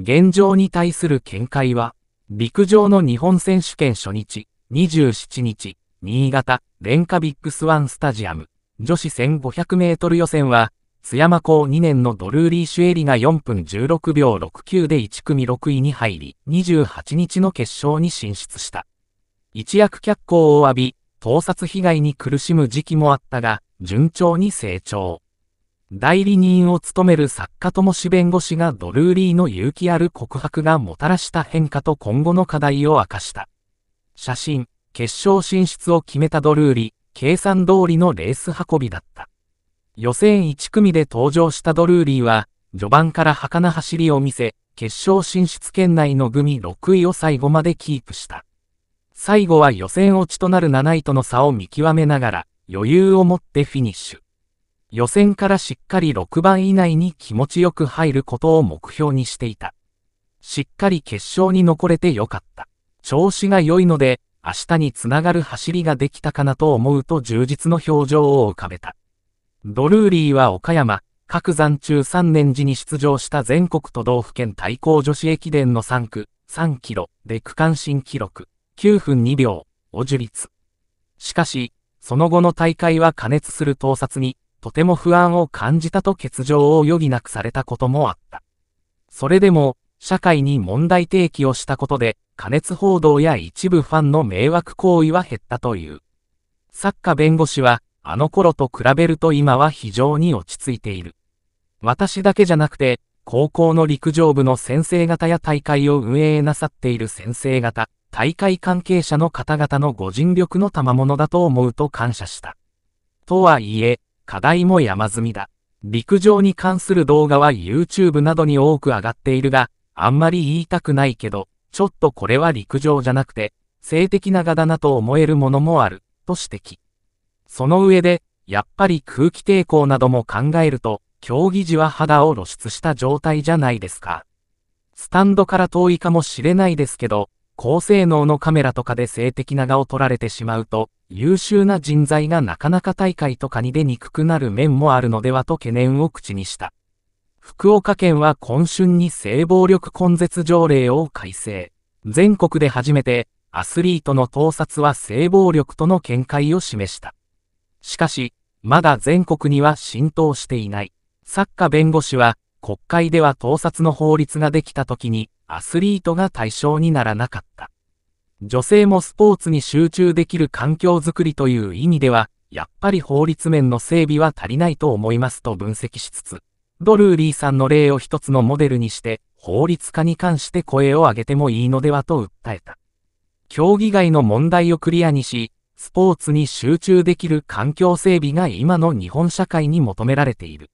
現状に対する見解は、陸上の日本選手権初日、27日、新潟、レンカビッグスワンスタジアム、女子1500メートル予選は、津山高2年のドルーリー・シュエリが4分16秒69で1組6位に入り、28日の決勝に進出した。一躍脚光を浴び、盗撮被害に苦しむ時期もあったが、順調に成長。代理人を務める作家ともし弁護士がドルーリーの勇気ある告白がもたらした変化と今後の課題を明かした。写真、決勝進出を決めたドルーリー、計算通りのレース運びだった。予選1組で登場したドルーリーは、序盤から儚走りを見せ、決勝進出圏内の組6位を最後までキープした。最後は予選落ちとなる7位との差を見極めながら、余裕を持ってフィニッシュ。予選からしっかり6番以内に気持ちよく入ることを目標にしていた。しっかり決勝に残れてよかった。調子が良いので、明日につながる走りができたかなと思うと充実の表情を浮かべた。ドルーリーは岡山、各山中3年時に出場した全国都道府県対抗女子駅伝の3区、3キロで区間新記録、9分2秒を樹立。しかし、その後の大会は加熱する盗撮に、とても不安を感じたと欠場を余儀なくされたこともあった。それでも、社会に問題提起をしたことで、過熱報道や一部ファンの迷惑行為は減ったという。作家弁護士は、あの頃と比べると今は非常に落ち着いている。私だけじゃなくて、高校の陸上部の先生方や大会を運営なさっている先生方、大会関係者の方々のご尽力の賜物だと思うと感謝した。とはいえ、課題も山積みだ。陸上に関する動画は YouTube などに多く上がっているが、あんまり言いたくないけど、ちょっとこれは陸上じゃなくて、性的な画だなと思えるものもある、と指摘。その上で、やっぱり空気抵抗なども考えると、競技時は肌を露出した状態じゃないですか。スタンドから遠いかもしれないですけど、高性能のカメラとかで性的な画を撮られてしまうと、優秀な人材がなかなか大会とかに出にくくなる面もあるのではと懸念を口にした。福岡県は今春に性暴力根絶条例を改正。全国で初めて、アスリートの盗撮は性暴力との見解を示した。しかし、まだ全国には浸透していない。作家弁護士は、国会では盗撮の法律ができた時に、アスリートが対象にならなかった。女性もスポーツに集中できる環境づくりという意味では、やっぱり法律面の整備は足りないと思いますと分析しつつ、ドルーリーさんの例を一つのモデルにして、法律化に関して声を上げてもいいのではと訴えた。競技外の問題をクリアにし、スポーツに集中できる環境整備が今の日本社会に求められている。